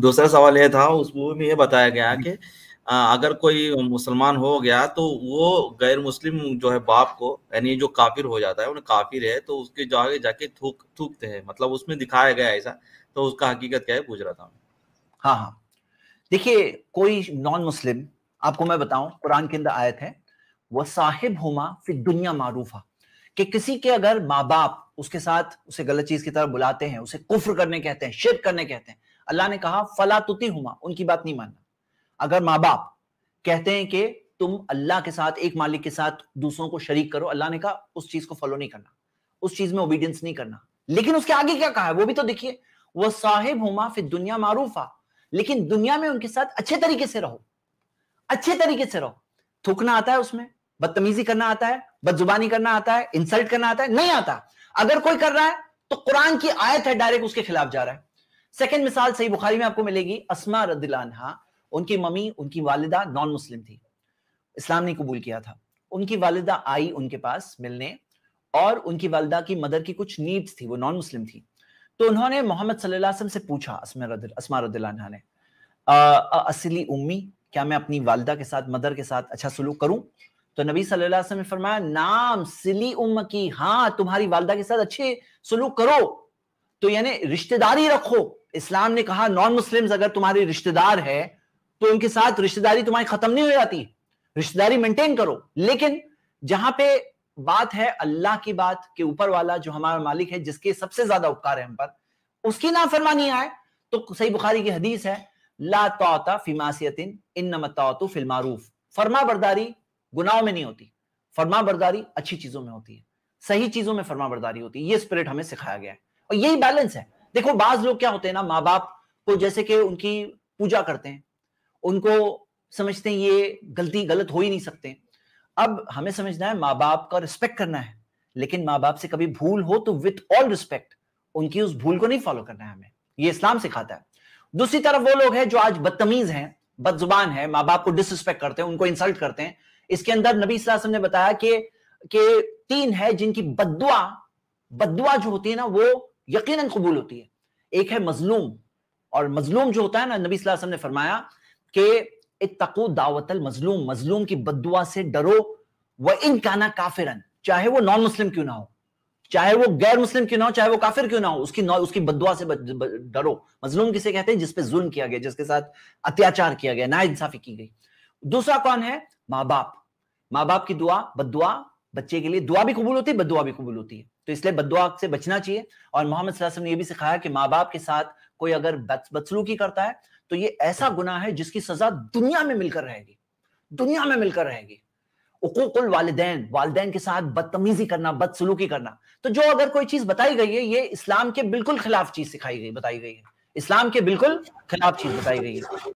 दूसरा सवाल यह था उस मूवी में ये बताया गया कि अगर कोई मुसलमान हो गया तो वो गैर मुस्लिम जो है बाप को यानी जो काफिर हो जाता है उन्हें काफिर है तो उसके जाके जाके थूक थूकते हैं मतलब उसमें दिखाया गया ऐसा तो उसका हकीकत क्या है पूछ रहा था हाँ हाँ देखिए कोई नॉन मुस्लिम आपको मैं बताऊं कुरान के अंदर आयत है वह साहिब हुमा फिर दुनिया मारूफा कि किसी के अगर माँ बाप उसके साथ उसे गलत चीज की तरफ बुलाते हैं उसे कुफ्र करने कहते हैं शिर करने कहते हैं अल्लाह ने कहा फला तुति हुमा उनकी बात नहीं मानना अगर माँ बाप कहते हैं कि तुम अल्लाह के साथ एक मालिक के साथ दूसरों को शरीक करो अल्लाह ने कहा उस चीज को फॉलो नहीं करना उस चीज में ओबीडियंस नहीं करना लेकिन उसके आगे क्या कहा है वो भी तो देखिए वह साहिब हुमा फिर दुनिया मारूफा लेकिन दुनिया में उनके साथ अच्छे तरीके से रहो अच्छे तरीके से रहो थूकना आता है उसमें बदतमीजी करना आता है बदजुबानी करना आता है इंसल्ट करना आता है नहीं आता अगर कोई कर रहा है तो कुरान की आयत है डायरेक्ट उसके खिलाफ जा रहा है सेकेंड मिसाल सही बुखारी में आपको मिलेगी असमा रदिलानहा उनकी मम्मी उनकी वालिदा नॉन मुस्लिम थी इस्लाम ने कबूल किया था उनकी वालिदा आई उनके पास मिलने और उनकी वालिदा की मदर की कुछ नीड्स थी वो नॉन मुस्लिम थी तो उन्होंने मोहम्मद सल्लल्लाहु से पूछा असमा रदिलानहा ने असली उम्मी क्या मैं अपनी वालदा के साथ मदर के साथ अच्छा सलूक करूं तो नबी सल्लल्लाहु अलैहि वसल्लम ने फरमाया नाम सिली उम्म की हाँ तुम्हारी वालदा के साथ अच्छे सलूक करो तो यानी रिश्तेदारी रखो इस्लाम ने कहा नॉन मुस्लिम अगर तुम्हारे रिश्तेदार है तो उनके साथ रिश्तेदारी तुम्हारी खत्म नहीं हो जाती रिश्तेदारी मेंटेन करो लेकिन जहां पे बात है अल्लाह की बात के ऊपर वाला जो हमारा मालिक है जिसके सबसे ज्यादा उपकार है हम पर उसकी फरमानी आए तो सही बुखारी की हदीस है ला तोता फिमासियतिन इन नमतातु फिलमारूफ फरमा बरदारी गुनाहों में नहीं होती फरमा बरदारी अच्छी चीजों में होती है सही चीजों में फरमा बरदारी होती है ये स्पिरिट हमें सिखाया गया है और यही बैलेंस है देखो बाज लोग क्या होते हैं ना माँ बाप को जैसे कि उनकी पूजा करते हैं उनको समझते हैं ये गलती गलत हो ही नहीं सकते अब हमें समझना है माँ बाप का रिस्पेक्ट करना है लेकिन माँ बाप से कभी भूल हो तो विथ ऑल रिस्पेक्ट उनकी उस भूल को नहीं फॉलो करना है हमें ये इस्लाम सिखाता है दूसरी तरफ वो लोग हैं जो आज बदतमीज हैं बदजुबान है माँ बाप को डिसरिस्पेक्ट करते हैं उनको इंसल्ट करते हैं इसके अंदर नबी वसल्लम ने बताया कि कि तीन है जिनकी बदुआ बदुआ जो होती है ना वो यकीन कबूल होती है एक है मजलूम और मजलूम जो होता है ना नबी वसल्लम ने फरमाया कि इतको दावतल मजलूम मजलूम की बदुआ से डरो वह इन काना काफिर चाहे वो नॉन मुस्लिम क्यों ना हो चाहे वो गैर मुस्लिम क्यों ना हो चाहे वो काफिर क्यों ना हो उसकी उसकी बदुआ से डरो मजलूम किसे कहते हैं जिसपे जुल्म किया गया जिसके साथ अत्याचार किया गया ना इंसाफी की गई दूसरा कौन है माँ बाप माँ बाप की दुआ बदुआ बच्चे के लिए दुआ भी कबूल होती है बदुआ भी कबूल होती है तो इसलिए बदुआ से बचना चाहिए और मोहम्मद ने यह भी सिखाया कि माँ बाप के साथ कोई अगर बदसलूकी करता है तो ये ऐसा गुना है जिसकी सजा दुनिया में मिलकर रहेगी दुनिया में मिलकर रहेगी उकूकुल वालदेन वालदेन के साथ बदतमीजी करना बदसलूकी करना तो जो अगर कोई चीज बताई गई है ये इस्लाम के बिल्कुल खिलाफ चीज सिखाई गई बताई गई है इस्लाम के बिल्कुल खिलाफ चीज बताई गई है